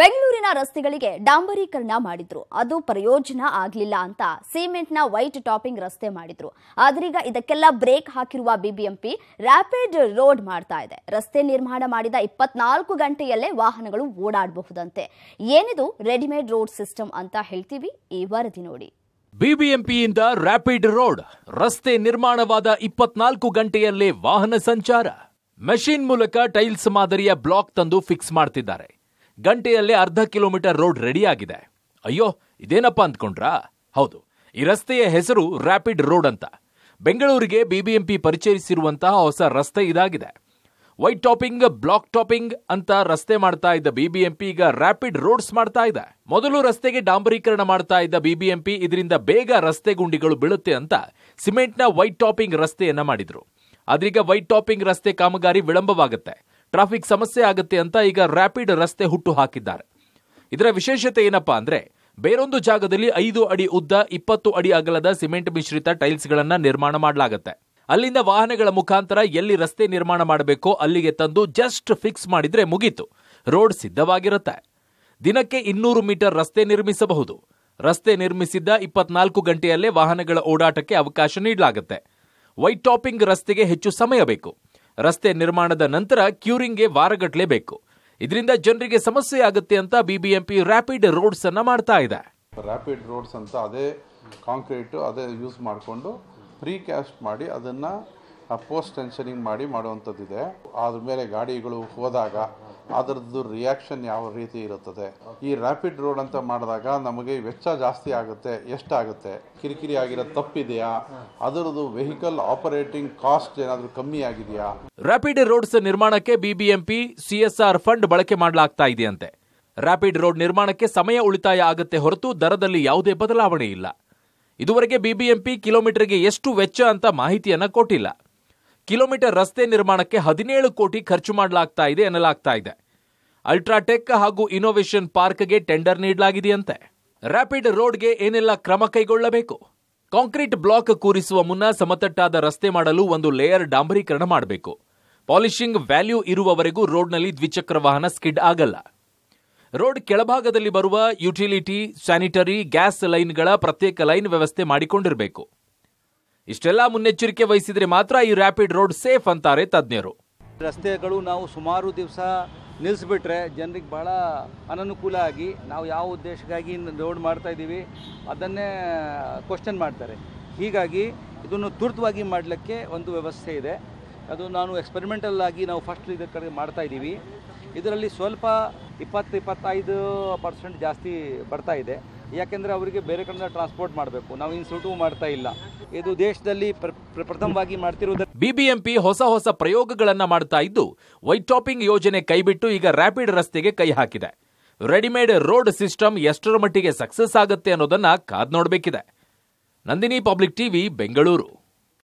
ಬೆಂಗಳೂರಿನ ರಸ್ತೆಗಳಿಗೆ ಡಾಂಬರೀಕರಣ ಮಾಡಿದ್ರು ಅದು ಪ್ರಯೋಜನ ಆಗಲಿಲ್ಲ ಅಂತ ಸಿಮೆಂಟ್ನ ವೈಟ್ ಟಾಪಿಂಗ್ ರಸ್ತೆ ಮಾಡಿದ್ರು ಆದ್ರೀಗ ಇದಕ್ಕೆಲ್ಲ ಬ್ರೇಕ್ ಹಾಕಿರುವ ಬಿಬಿಎಂಪಿ ರ್ಯಾಪಿಡ್ ರೋಡ್ ಮಾಡ್ತಾ ಇದೆ ರಸ್ತೆ ನಿರ್ಮಾಣ ಮಾಡಿದ ಇಪ್ಪತ್ನಾಲ್ಕು ಗಂಟೆಯಲ್ಲೇ ವಾಹನಗಳು ಓಡಾಡಬಹುದಂತೆ ಏನಿದು ರೆಡಿಮೇಡ್ ರೋಡ್ ಸಿಸ್ಟಮ್ ಅಂತ ಹೇಳ್ತೀವಿ ಈ ವರದಿ ನೋಡಿ ಬಿಬಿಎಂಪಿಯಿಂದ ರ್ಯಾಪಿಡ್ ರೋಡ್ ರಸ್ತೆ ನಿರ್ಮಾಣವಾದ ಇಪ್ಪತ್ನಾಲ್ಕು ಗಂಟೆಯಲ್ಲೇ ವಾಹನ ಸಂಚಾರ ಮೆಷಿನ್ ಮೂಲಕ ಟೈಲ್ಸ್ ಮಾದರಿಯ ಬ್ಲಾಕ್ ತಂದು ಫಿಕ್ಸ್ ಮಾಡ್ತಿದ್ದಾರೆ ಗಂಟೆಯಲ್ಲೇ ಅರ್ಧ ಕಿಲೋಮೀಟರ್ ರೋಡ್ ರೆಡಿ ಆಗಿದೆ ಅಯ್ಯೋ ಇದೇನಪ್ಪ ಅಂದ್ಕೊಂಡ್ರಾ ಹೌದು ಈ ರಸ್ತೆಯ ಹೆಸರು ರ್ಯಾಪಿಡ್ ರೋಡ್ ಅಂತ ಬೆಂಗಳೂರಿಗೆ ಬಿಬಿಎಂಪಿ ಪರಿಚಯಿಸಿರುವಂತಹ ಹೊಸ ರಸ್ತೆ ಇದಾಗಿದೆ ವೈಟ್ ಟಾಪಿಂಗ್ ಬ್ಲಾಕ್ ಟಾಪಿಂಗ್ ಅಂತ ರಸ್ತೆ ಮಾಡ್ತಾ ಇದ್ದ ಬಿಬಿಎಂಪಿ ಈಗ ರ್ಯಾಪಿಡ್ ರೋಡ್ಸ್ ಮಾಡ್ತಾ ಇದೆ ಮೊದಲು ರಸ್ತೆಗೆ ಡಾಂಬರೀಕರಣ ಮಾಡ್ತಾ ಇದ್ದ ಬಿಬಿಎಂಪಿ ಇದರಿಂದ ಬೇಗ ರಸ್ತೆ ಗುಂಡಿಗಳು ಬೀಳುತ್ತೆ ಅಂತ ಸಿಮೆಂಟ್ನ ವೈಟ್ ಟಾಪಿಂಗ್ ರಸ್ತೆಯನ್ನ ಮಾಡಿದ್ರು ಆದ್ರೀಗ ವೈಟ್ ಟಾಪಿಂಗ್ ರಸ್ತೆ ಕಾಮಗಾರಿ ವಿಳಂಬವಾಗುತ್ತೆ ಟ್ರಾಫಿಕ್ ಸಮಸ್ಯೆ ಆಗುತ್ತೆ ಅಂತ ಈಗ ರ್ಯಾಪಿಡ್ ರಸ್ತೆ ಹುಟ್ಟು ಹಾಕಿದ್ದಾರೆ ಇದರ ವಿಶೇಷತೆ ಏನಪ್ಪಾ ಅಂದ್ರೆ ಬೇರೊಂದು ಜಾಗದಲ್ಲಿ ಐದು ಅಡಿ ಉದ್ದ ಇಪ್ಪತ್ತು ಅಡಿ ಅಗಲದ ಸಿಮೆಂಟ್ ಮಿಶ್ರಿತ ಟೈಲ್ಸ್ಗಳನ್ನು ನಿರ್ಮಾಣ ಮಾಡಲಾಗುತ್ತೆ ಅಲ್ಲಿಂದ ವಾಹನಗಳ ಮುಖಾಂತರ ಎಲ್ಲಿ ರಸ್ತೆ ನಿರ್ಮಾಣ ಮಾಡಬೇಕೋ ಅಲ್ಲಿಗೆ ತಂದು ಜಸ್ಟ್ ಫಿಕ್ಸ್ ಮಾಡಿದ್ರೆ ಮುಗೀತು ರೋಡ್ ಸಿದ್ಧವಾಗಿರುತ್ತೆ ದಿನಕ್ಕೆ ಇನ್ನೂರು ಮೀಟರ್ ರಸ್ತೆ ನಿರ್ಮಿಸಬಹುದು ರಸ್ತೆ ನಿರ್ಮಿಸಿದ್ದ ಇಪ್ಪತ್ನಾಲ್ಕು ಗಂಟೆಯಲ್ಲೇ ವಾಹನಗಳ ಓಡಾಟಕ್ಕೆ ಅವಕಾಶ ನೀಡಲಾಗುತ್ತೆ ವೈಟ್ ಟಾಪಿಂಗ್ ರಸ್ತೆಗೆ ಹೆಚ್ಚು ಸಮಯ ಬೇಕು ರಸ್ತೆ ನಿರ್ಮಾಣದ ನಂತರ ಕ್ಯೂರಿಂಗ್ಗೆ ವಾರಗಟ್ಟಲೆ ಬೇಕು ಇದರಿಂದ ಜನರಿಗೆ ಸಮಸ್ಯೆ ಆಗುತ್ತೆ ಅಂತ ಬಿಬಿಎಂಪಿ ರ್ಯಾಪಿಡ್ ರೋಡ್ಸ್ ಅನ್ನ ಮಾಡ್ತಾ ಇದೆ ರ್ಯಾಪಿಡ್ ರೋಡ್ಸ್ ಅಂತ ಅದೇ ಕಾಂಕ್ರೀಟು ಅದೇ ಯೂಸ್ ಮಾಡಿಕೊಂಡು ಪ್ರೀ ಕ್ಯಾಸ್ಟ್ ಮಾಡಿ ಅದನ್ನು ಪೋಸ್ಟ್ ಟೆನ್ಷನಿಂಗ್ ಮಾಡಿ ಮಾಡುವಂಥದ್ದಿದೆ ಅದ್ರ ಮೇಲೆ ಗಾಡಿಗಳು ಹೋದಾಗ ಅದರದ್ದು ರಿಯಾಕ್ಷನ್ ಯಾವ ರೀತಿ ಇರುತ್ತದೆ ಈ ರ್ಯಾಪಿಡ್ ರೋಡ್ ಅಂತ ಮಾಡಿದಾಗ ನಮಗೆ ವೆಚ್ಚ ಜಾಸ್ತಿ ಆಗುತ್ತೆ ಎಷ್ಟಾಗುತ್ತೆ ಕಿರಿಕಿರಿ ಆಗಿರೋ ತಪ್ಪಿದೆಯಾ ಅದರದ್ದು ವೆಹಿಕಲ್ ಆಪರೇಟಿಂಗ್ ಕಾಸ್ಟ್ ಏನಾದರೂ ಕಮ್ಮಿ ಆಗಿದೆಯಾ ರ್ಯಾಪಿಡ್ ರೋಡ್ಸ್ ನಿರ್ಮಾಣಕ್ಕೆ ಬಿಬಿಎಂಪಿ ಸಿಎಸ್ಆರ್ ಫಂಡ್ ಬಳಕೆ ಮಾಡಲಾಗ್ತಾ ಇದೆಯಂತೆ ರ್ಯಾಪಿಡ್ ರೋಡ್ ನಿರ್ಮಾಣಕ್ಕೆ ಸಮಯ ಉಳಿತಾಯ ಆಗುತ್ತೆ ಹೊರತು ದರದಲ್ಲಿ ಯಾವುದೇ ಬದಲಾವಣೆ ಇಲ್ಲ ಇದುವರೆಗೆ ಬಿಬಿಎಂಪಿ ಕಿಲೋಮೀಟರ್ಗೆ ಎಷ್ಟು ವೆಚ್ಚ ಅಂತ ಮಾಹಿತಿಯನ್ನು ಕೊಟ್ಟಿಲ್ಲ ಕಿಲೋಮೀಟರ್ ರಸ್ತೆ ನಿರ್ಮಾಣಕ್ಕೆ ಹದಿನೇಳು ಕೋಟಿ ಖರ್ಚು ಮಾಡಲಾಗ್ತಾ ಇದೆ ಎನ್ನಲಾಗ್ತಾ ಇದೆ ಅಲ್ಟ್ರಾಟೆಕ್ ಹಾಗೂ ಇನೋವೇಷನ್ ಪಾರ್ಕ್ಗೆ ಟೆಂಡರ್ ನೀಡಲಾಗಿದೆಯಂತೆ ರ್ಯಾಪಿಡ್ ರೋಡ್ಗೆ ಏನೆಲ್ಲ ಕ್ರಮ ಕೈಗೊಳ್ಳಬೇಕು ಕಾಂಕ್ರೀಟ್ ಬ್ಲಾಕ್ ಕೂರಿಸುವ ಮುನ್ನ ಸಮತಟ್ಟಾದ ರಸ್ತೆ ಮಾಡಲು ಒಂದು ಲೇಯರ್ ಡಾಂಬರೀಕರಣ ಮಾಡಬೇಕು ಪಾಲಿಶಿಂಗ್ ವ್ಯಾಲ್ಯೂ ಇರುವವರೆಗೂ ರೋಡ್ನಲ್ಲಿ ದ್ವಿಚಕ್ರ ವಾಹನ ಸ್ಕಿಡ್ ಆಗಲ್ಲ ರೋಡ್ ಕೆಳಭಾಗದಲ್ಲಿ ಬರುವ ಯುಟಿಲಿಟಿ ಸ್ಯಾನಿಟರಿ ಗ್ಯಾಸ್ ಲೈನ್ಗಳ ಪ್ರತ್ಯೇಕ ಲೈನ್ ವ್ಯವಸ್ಥೆ ಮಾಡಿಕೊಂಡಿರಬೇಕು ಇಷ್ಟೆಲ್ಲ ಮುನ್ನೆಚ್ಚರಿಕೆ ವಹಿಸಿದರೆ ಮಾತ್ರ ಈ ರ್ಯಾಪಿಡ್ ರೋಡ್ ಸೇಫ್ ಅಂತಾರೆ ತಜ್ಞರು ರಸ್ತೆಗಳು ನಾವು ಸುಮಾರು ದಿವಸ ನಿಲ್ಲಿಸ್ಬಿಟ್ರೆ ಜನರಿಗೆ ಭಾಳ ಅನನುಕೂಲ ಆಗಿ ನಾವು ಯಾವ ಉದ್ದೇಶಕ್ಕಾಗಿ ರೋಡ್ ಮಾಡ್ತಾ ಇದ್ದೀವಿ ಅದನ್ನೇ ಕ್ವಶನ್ ಮಾಡ್ತಾರೆ ಹೀಗಾಗಿ ಇದನ್ನು ತುರ್ತವಾಗಿ ಮಾಡಲಿಕ್ಕೆ ಒಂದು ವ್ಯವಸ್ಥೆ ಇದೆ ಅದು ನಾನು ಎಕ್ಸ್ಪೆರಿಮೆಂಟಲ್ ಆಗಿ ನಾವು ಫಸ್ಟ್ ಇದರ ಕಡೆ ಮಾಡ್ತಾ ಇದ್ದೀವಿ ಇದರಲ್ಲಿ ಸ್ವಲ್ಪ ಇಪ್ಪತ್ತು ಇಪ್ಪತ್ತೈದು ಪರ್ಸೆಂಟ್ ಜಾಸ್ತಿ ಬರ್ತಾ ಇದೆ ಯಾಕೆಂದರೆ ಅವರಿಗೆ ಬೇರೆ ಕಡೆಯಿಂದ ಟ್ರಾನ್ಸ್ಪೋರ್ಟ್ ಮಾಡಬೇಕು ನಾವು ಇನ್ನು ಮಾಡ್ತಾ ಇಲ್ಲ ಇದು ದೇಶದಲ್ಲಿ ಪ್ರಥಮವಾಗಿ ಮಾಡ್ತಿರುವುದರ ಬಿಬಿಎಂಪಿ ಹೊಸ ಹೊಸ ಪ್ರಯೋಗಗಳನ್ನು ಮಾಡ್ತಾ ಇದ್ದು ವೈಟ್ ಟಾಪಿಂಗ್ ಯೋಜನೆ ಕೈಬಿಟ್ಟು ಈಗ ರ್ಯಾಪಿಡ್ ರಸ್ತೆಗೆ ಕೈ ಹಾಕಿದೆ ರೆಡಿಮೇಡ್ ರೋಡ್ ಸಿಸ್ಟಮ್ ಎಷ್ಟರ ಮಟ್ಟಿಗೆ ಸಕ್ಸಸ್ ಆಗುತ್ತೆ ಅನ್ನೋದನ್ನ ಕಾದ್ ನೋಡಬೇಕಿದೆ ನಂದಿನಿ ಪಬ್ಲಿಕ್ ಟಿವಿ ಬೆಂಗಳೂರು